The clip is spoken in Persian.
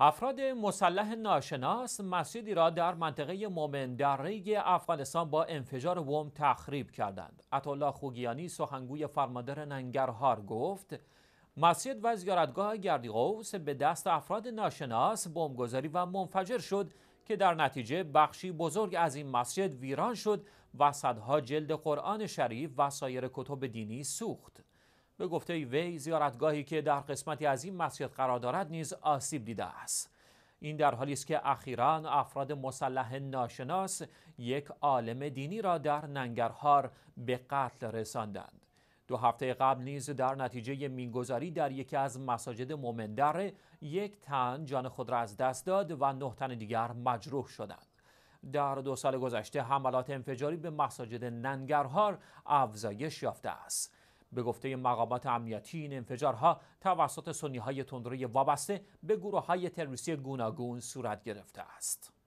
افراد مسلح ناشناس مسجدی را در منطقه مومن افغانستان با انفجار بم تخریب کردند. عطالله خوگیانی سخنگوی فرمادر ننگرهار گفت مسجد و زیارتگاه گردی به دست افراد ناشناس بمبگذاری و منفجر شد که در نتیجه بخشی بزرگ از این مسجد ویران شد و صدها جلد قرآن شریف و سایر کتب دینی سوخت. به گفته وی زیارتگاهی که در قسمتی از این مسجد قرار دارد نیز آسیب دیده است این در حالی است که اخیرا افراد مسلح ناشناس یک عالم دینی را در ننگرهار به قتل رساندند دو هفته قبل نیز در نتیجه میگذاری در یکی از مساجد مومندره یک تن جان خود را از دست داد و نه تن دیگر مجروح شدند در دو سال گذشته حملات انفجاری به مساجد ننگرهار افزایش یافته است به گفته مقامات امنیتی این انفجارها توسط سنی های تندروی وابسته به گروه های تروریستی گوناگون صورت گرفته است.